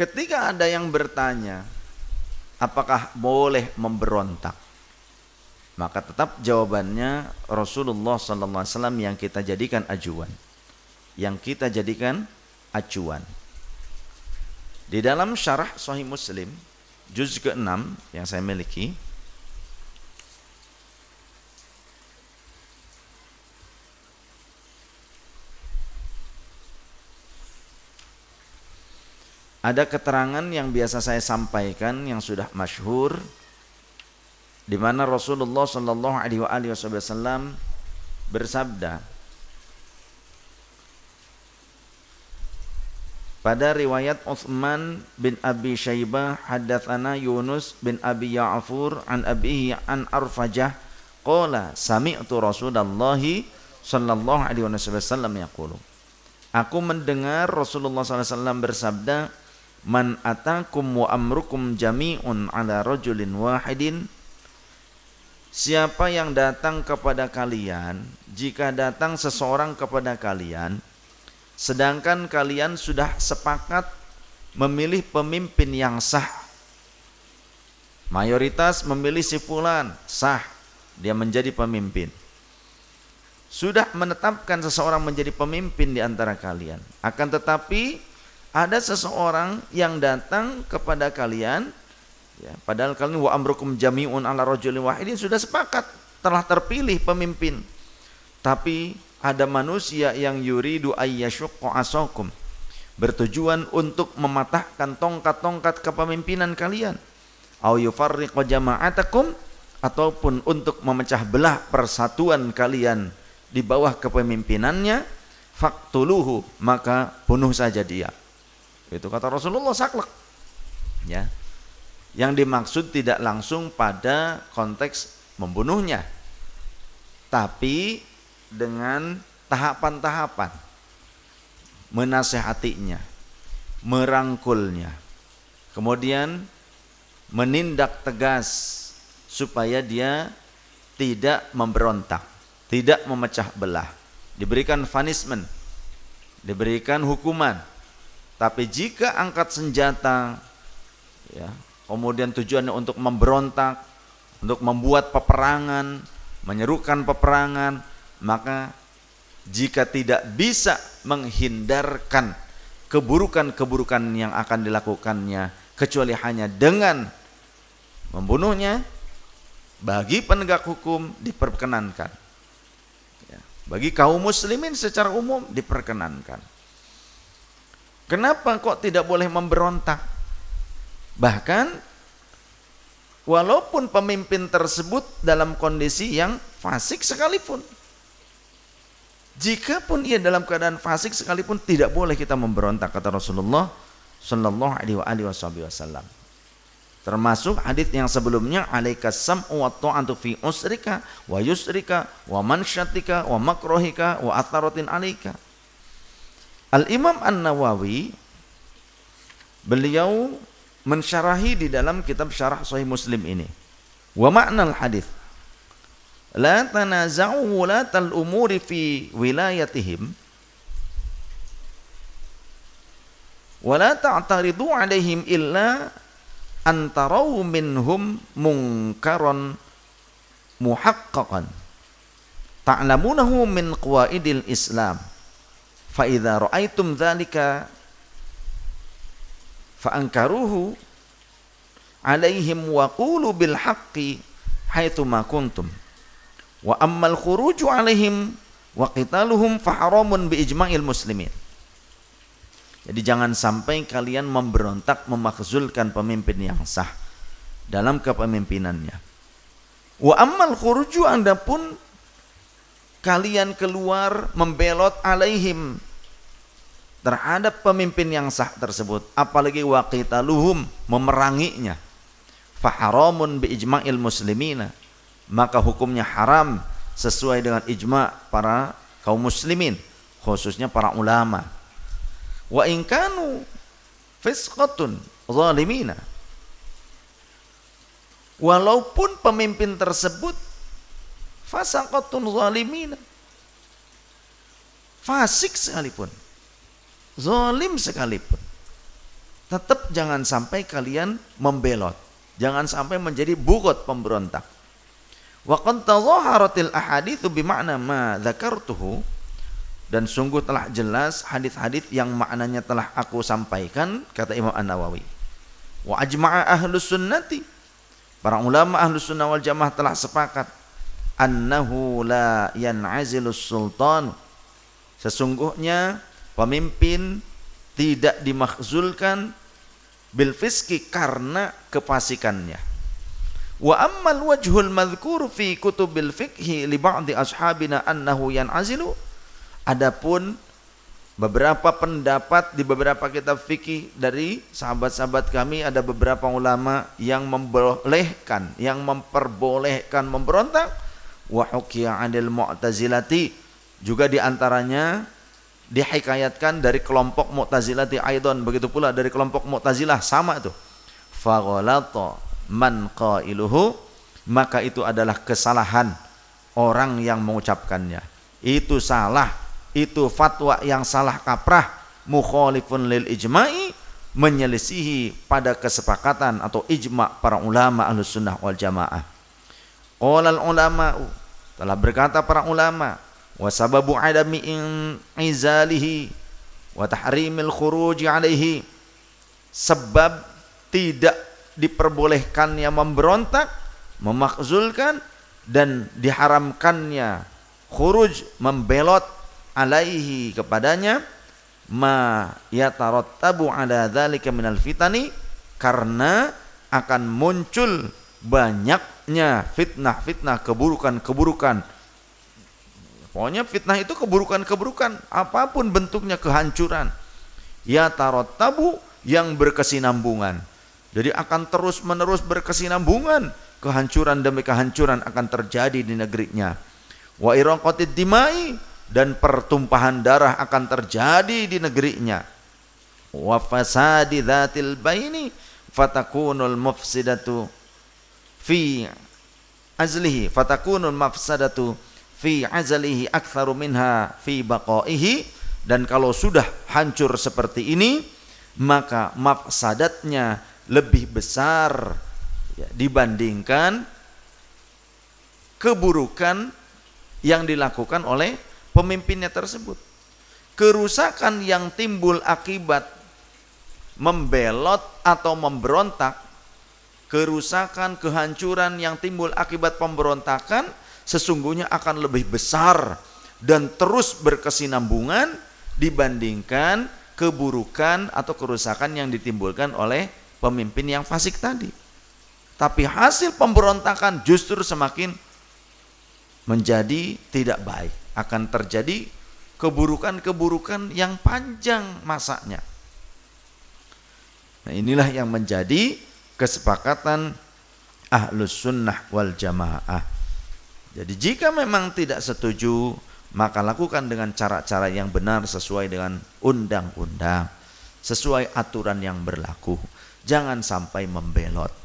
Ketika ada yang bertanya, apakah boleh memberontak? Maka tetap jawabannya Rasulullah SAW yang kita jadikan acuan. Yang kita jadikan acuan. Di dalam syarah Sahih Muslim, juz ke-6 yang saya miliki, ada keterangan yang biasa saya sampaikan yang sudah masyhur di mana Rasulullah Shallallahu Alaihi Wasallam bersabda pada riwayat Uthman bin Abi Syaibah hadatsana Yunus bin Abi Ya'fur an abihi an Arfajah qala sami'tu Rasulullah Shallallahu alaihi wasallam yaqulu Aku mendengar Rasulullah SAW bersabda man atakum wa amrukum jami'un ala rajulin wahidin Siapa yang datang kepada kalian jika datang seseorang kepada kalian sedangkan kalian sudah sepakat memilih pemimpin yang sah mayoritas memilih si fulan sah dia menjadi pemimpin sudah menetapkan seseorang menjadi pemimpin di antara kalian akan tetapi ada seseorang yang datang kepada kalian ya, padahal kalian wa amrukum jami'un ala rajulin wahidin sudah sepakat telah terpilih pemimpin tapi ada manusia yang yuridu ayyashuqqa asakum bertujuan untuk mematahkan tongkat-tongkat kepemimpinan kalian au yufarriqu jama'atakum ataupun untuk memecah belah persatuan kalian di bawah kepemimpinannya faktuluhu maka bunuh saja dia itu kata Rasulullah saklek. Ya. Yang dimaksud tidak langsung pada konteks membunuhnya. Tapi dengan tahapan-tahapan menasehatinya, merangkulnya. Kemudian menindak tegas supaya dia tidak memberontak, tidak memecah belah. Diberikan punishment, diberikan hukuman tapi jika angkat senjata, ya, kemudian tujuannya untuk memberontak, untuk membuat peperangan, menyerukan peperangan, maka jika tidak bisa menghindarkan keburukan-keburukan yang akan dilakukannya kecuali hanya dengan membunuhnya bagi penegak hukum diperkenankan ya, bagi kaum muslimin secara umum diperkenankan Kenapa kok tidak boleh memberontak? Bahkan walaupun pemimpin tersebut dalam kondisi yang fasik sekalipun. Jikapun ia dalam keadaan fasik sekalipun tidak boleh kita memberontak kata Rasulullah Shallallahu alaihi wasallam. Termasuk hadis yang sebelumnya alaika sam'u wa ta'atu fi usrika wa yusrika wa mansyatika wa makrohika wa atharatin alaika Al-Imam An-Nawawi beliau mensyarahi di dalam kitab Syarah Sahih Muslim ini. Wa ma'nal hadis la tanaza'u wulatal umuri fi wilayatihim wa la ta'taridu alaihim illa antarau minhum munkaron muhaqqaqan ta'lamunahu min qawaidil islam Fa'idha idza dhalika faangkaruhu Alayhim ankaruhu alaihim wa bil kuntum wa ammal khuruju alaihim wa qitaluhum fa biijma'il muslimin jadi jangan sampai kalian memberontak memakzulkan pemimpin yang sah dalam kepemimpinannya. Wa ammal khuruju anda pun kalian keluar membelot alaihim terhadap pemimpin yang sah tersebut apalagi Luhum memeranginya faharamun bi ijma'il muslimina maka hukumnya haram sesuai dengan ijma para kaum muslimin khususnya para ulama wa in kanu fisqatun zalimina walaupun pemimpin tersebut fasakotun zalimina. Fasik sekalipun. Zalim sekalipun. Tetap jangan sampai kalian membelot. Jangan sampai menjadi bukot pemberontak. Wa qad tazaharatil ahaditsu bima'na ma dzakartuhu dan sungguh telah jelas hadis-hadis yang maknanya telah aku sampaikan kata Imam An-Nawawi. Wa ajma'a ahlus sunnati para ulama ahlus sunnah wal jamaah telah sepakat annahu la yan'azilus sultan sesungguhnya pemimpin tidak dimakzulkan bil fiski karena kepasikannya. wa ammal wajhul madhkur fi kutubil fiqhi li ba'di ashabina annahu yan'azilu adapun beberapa pendapat di beberapa kitab fikih dari sahabat-sahabat kami ada beberapa ulama yang membolehkan, yang memperbolehkan memberontak wa hukiya 'anil mu'tazilati juga diantaranya dihikayatkan dari kelompok mu'tazilati aidon begitu pula dari kelompok mu'tazilah sama itu faghalata man qailuhu maka itu adalah kesalahan orang yang mengucapkannya itu salah itu fatwa yang salah kaprah mukhalifun lil ijma'i menyelisihi pada kesepakatan atau ijma para ulama ahlus sunnah wal jamaah. Qolal ulama telah berkata para ulama, wa sababu adami izalihi wa tahrimil khuruji alaihi. Sebab tidak diperbolehkannya memberontak, memakzulkan dan diharamkannya khuruj membelot alaihi kepadanya ma yatarattabu ala dzalika minal fitani karena akan muncul banyaknya fitnah-fitnah keburukan-keburukan pokoknya fitnah itu keburukan-keburukan apapun bentuknya kehancuran ya tarot tabu yang berkesinambungan jadi akan terus menerus berkesinambungan kehancuran demi kehancuran akan terjadi di negerinya wa irongkotid dimai dan pertumpahan darah akan terjadi di negerinya wa fasadi dhatil baini fatakunul mufsidatu fi azlihi fatakunun mafsadatu fi azalihi aktsaru minha fi baqaihi dan kalau sudah hancur seperti ini maka mafsadatnya lebih besar ya, dibandingkan keburukan yang dilakukan oleh pemimpinnya tersebut kerusakan yang timbul akibat membelot atau memberontak kerusakan, kehancuran yang timbul akibat pemberontakan sesungguhnya akan lebih besar dan terus berkesinambungan dibandingkan keburukan atau kerusakan yang ditimbulkan oleh pemimpin yang fasik tadi. Tapi hasil pemberontakan justru semakin menjadi tidak baik. Akan terjadi keburukan-keburukan yang panjang masanya. Nah, inilah yang menjadi kesepakatan ahlus sunnah wal jamaah. Jadi jika memang tidak setuju, maka lakukan dengan cara-cara yang benar sesuai dengan undang-undang, sesuai aturan yang berlaku. Jangan sampai membelot.